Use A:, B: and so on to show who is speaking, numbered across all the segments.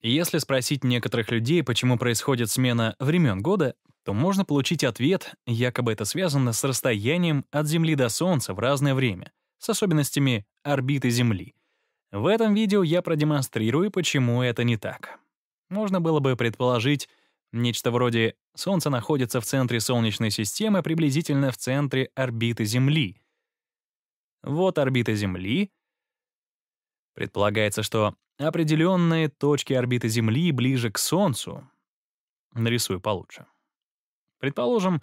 A: Если спросить некоторых людей, почему происходит смена времен года, то можно получить ответ, якобы это связано с расстоянием от Земли до Солнца в разное время, с особенностями орбиты Земли. В этом видео я продемонстрирую, почему это не так. Можно было бы предположить нечто вроде «Солнце находится в центре Солнечной системы, приблизительно в центре орбиты Земли». Вот орбита Земли, Предполагается, что определенные точки орбиты Земли ближе к Солнцу. Нарисую получше. Предположим,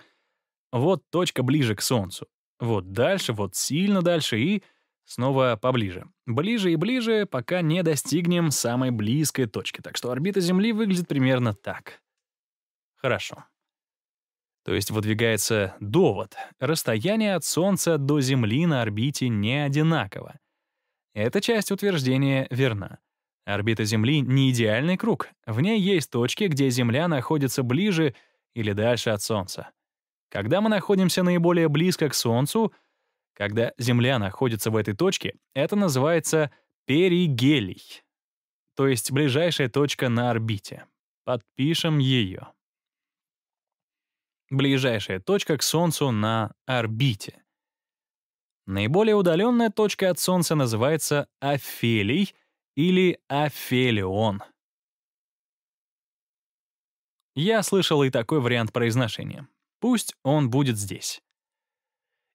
A: вот точка ближе к Солнцу. Вот дальше, вот сильно дальше и снова поближе. Ближе и ближе, пока не достигнем самой близкой точки. Так что орбита Земли выглядит примерно так. Хорошо. То есть выдвигается довод. Расстояние от Солнца до Земли на орбите не одинаково. Эта часть утверждения верна. Орбита Земли — не идеальный круг. В ней есть точки, где Земля находится ближе или дальше от Солнца. Когда мы находимся наиболее близко к Солнцу, когда Земля находится в этой точке, это называется перигелий, то есть ближайшая точка на орбите. Подпишем ее. Ближайшая точка к Солнцу на орбите. Наиболее удаленная точка от Солнца называется Афелий или Афелион. Я слышал и такой вариант произношения. Пусть он будет здесь.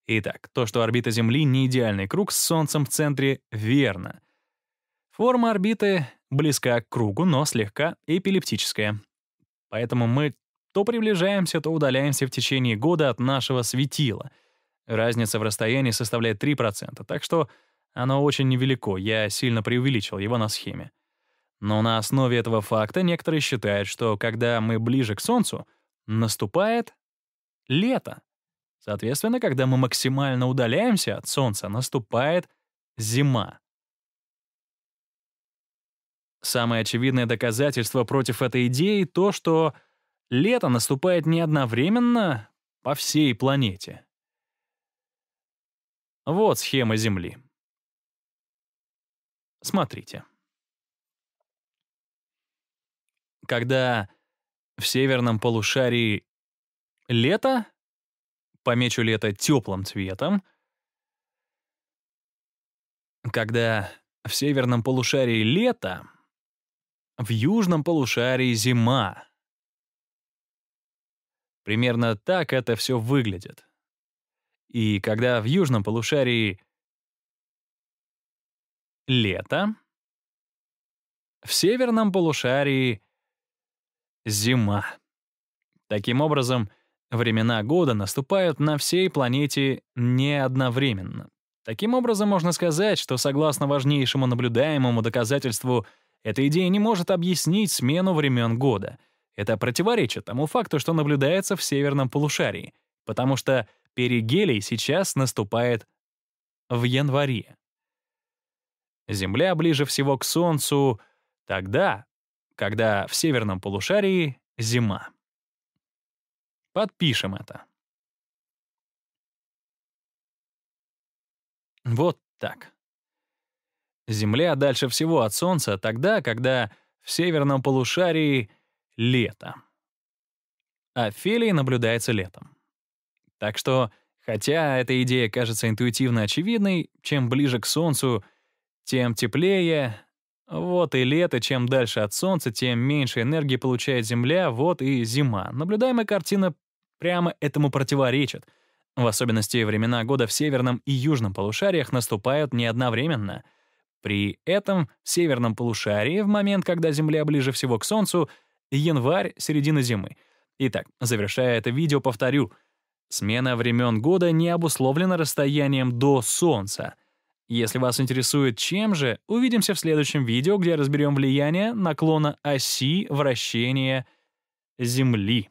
A: Итак, то, что орбита Земли не идеальный круг с Солнцем в центре, верно. Форма орбиты близка к кругу, но слегка эпилептическая. Поэтому мы то приближаемся, то удаляемся в течение года от нашего светила — Разница в расстоянии составляет 3%, так что оно очень невелико, я сильно преувеличил его на схеме. Но на основе этого факта некоторые считают, что когда мы ближе к Солнцу, наступает лето. Соответственно, когда мы максимально удаляемся от Солнца, наступает зима. Самое очевидное доказательство против этой идеи то, что лето наступает не одновременно по всей планете. Вот схема Земли. Смотрите. Когда в северном полушарии лето, помечу лето теплым цветом, когда в северном полушарии лето, в южном полушарии зима. Примерно так это все выглядит. И когда в южном полушарии лето, в северном полушарии зима. Таким образом, времена года наступают на всей планете не одновременно. Таким образом, можно сказать, что согласно важнейшему наблюдаемому доказательству, эта идея не может объяснить смену времен года. Это противоречит тому факту, что наблюдается в северном полушарии, потому что — перигелий сейчас наступает в январе. Земля ближе всего к Солнцу тогда, когда в северном полушарии зима. Подпишем это. Вот так. Земля дальше всего от Солнца тогда, когда в северном полушарии лето. А Фелий наблюдается летом. Так что, хотя эта идея кажется интуитивно очевидной, чем ближе к Солнцу, тем теплее. Вот и лето, чем дальше от Солнца, тем меньше энергии получает Земля, вот и зима. Наблюдаемая картина прямо этому противоречит. В особенности времена года в северном и южном полушариях наступают не одновременно. При этом в северном полушарии, в момент, когда Земля ближе всего к Солнцу, январь — середина зимы. Итак, завершая это видео, повторю — Смена времен года не обусловлена расстоянием до Солнца. Если вас интересует, чем же, увидимся в следующем видео, где разберем влияние наклона оси вращения Земли.